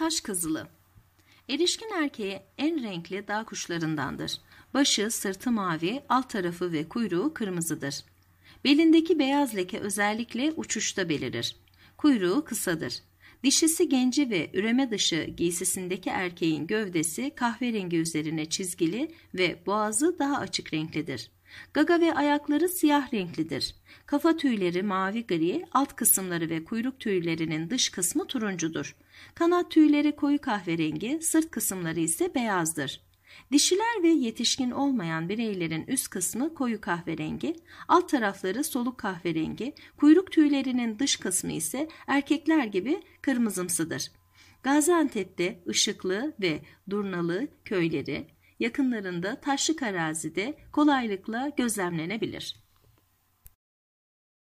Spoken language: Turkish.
Taş kızılı. Erişkin erkeğe en renkli dağ kuşlarındandır. Başı, sırtı mavi, alt tarafı ve kuyruğu kırmızıdır. Belindeki beyaz leke özellikle uçuşta belirir. Kuyruğu kısadır. Dişisi genci ve üreme dışı giysisindeki erkeğin gövdesi kahverengi üzerine çizgili ve boğazı daha açık renklidir. Gaga ve ayakları siyah renklidir. Kafa tüyleri mavi gri, alt kısımları ve kuyruk tüylerinin dış kısmı turuncudur. Kanat tüyleri koyu kahverengi, sırt kısımları ise beyazdır. Dişiler ve yetişkin olmayan bireylerin üst kısmı koyu kahverengi, alt tarafları soluk kahverengi, kuyruk tüylerinin dış kısmı ise erkekler gibi kırmızımsıdır. Gaziantep'te ışıklı ve durnalı köyleri yakınlarında taşlık arazide kolaylıkla gözlemlenebilir.